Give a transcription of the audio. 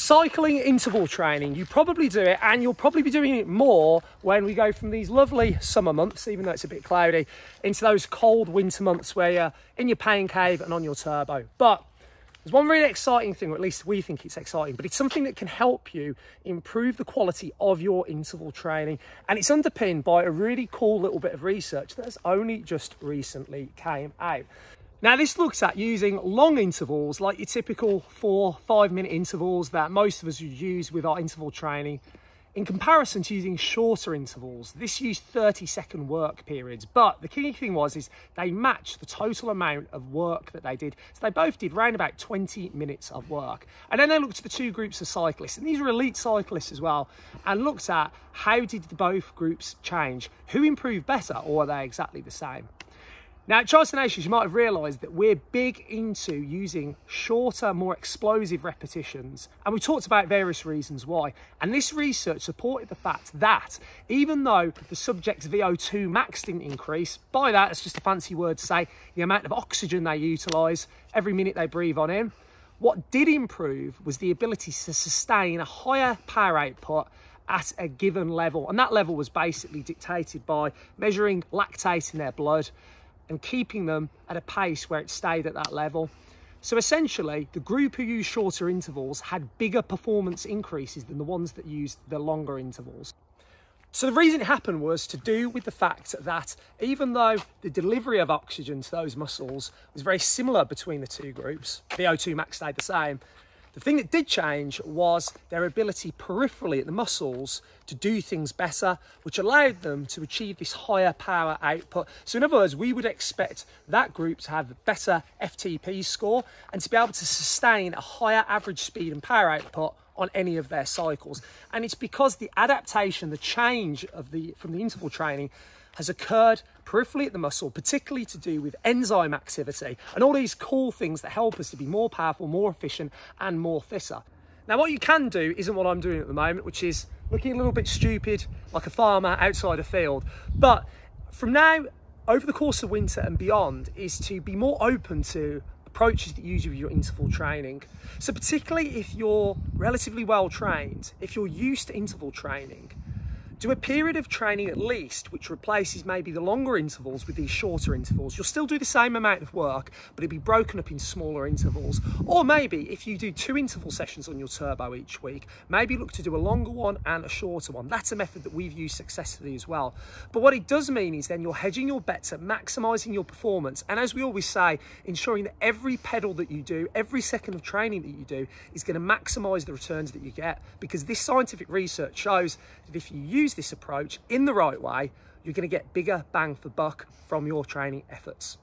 cycling interval training. You probably do it and you'll probably be doing it more when we go from these lovely summer months, even though it's a bit cloudy, into those cold winter months where you're in your pain cave and on your turbo. But there's one really exciting thing, or at least we think it's exciting, but it's something that can help you improve the quality of your interval training. And it's underpinned by a really cool little bit of research that has only just recently came out. Now this looks at using long intervals like your typical four, five minute intervals that most of us would use with our interval training in comparison to using shorter intervals. This used 30 second work periods, but the key thing was is they matched the total amount of work that they did. So they both did around about 20 minutes of work. And then they looked at the two groups of cyclists, and these were elite cyclists as well, and looked at how did both groups change? Who improved better or are they exactly the same? Now, at Charleston Nations, you might have realised that we're big into using shorter, more explosive repetitions. And we talked about various reasons why. And this research supported the fact that even though the subject's VO2 max didn't increase, by that, it's just a fancy word to say the amount of oxygen they utilise every minute they breathe on in. What did improve was the ability to sustain a higher power output at a given level. And that level was basically dictated by measuring lactate in their blood, and keeping them at a pace where it stayed at that level. So essentially, the group who used shorter intervals had bigger performance increases than the ones that used the longer intervals. So the reason it happened was to do with the fact that even though the delivery of oxygen to those muscles was very similar between the two groups, VO2 max stayed the same, the thing that did change was their ability peripherally at the muscles to do things better, which allowed them to achieve this higher power output. So in other words, we would expect that group to have a better FTP score and to be able to sustain a higher average speed and power output on any of their cycles. And it's because the adaptation, the change of the from the interval training has occurred peripherally at the muscle, particularly to do with enzyme activity and all these cool things that help us to be more powerful, more efficient and more fitter. Now what you can do isn't what I'm doing at the moment, which is looking a little bit stupid like a farmer outside a field. But from now over the course of winter and beyond is to be more open to approaches that you use with your interval training. So particularly if you're relatively well trained, if you're used to interval training, do a period of training at least, which replaces maybe the longer intervals with these shorter intervals. You'll still do the same amount of work, but it'll be broken up in smaller intervals. Or maybe if you do two interval sessions on your turbo each week, maybe look to do a longer one and a shorter one. That's a method that we've used successfully as well. But what it does mean is then you're hedging your bets at maximizing your performance. And as we always say, ensuring that every pedal that you do, every second of training that you do is going to maximize the returns that you get. Because this scientific research shows that if you use use this approach in the right way, you're going to get bigger bang for buck from your training efforts.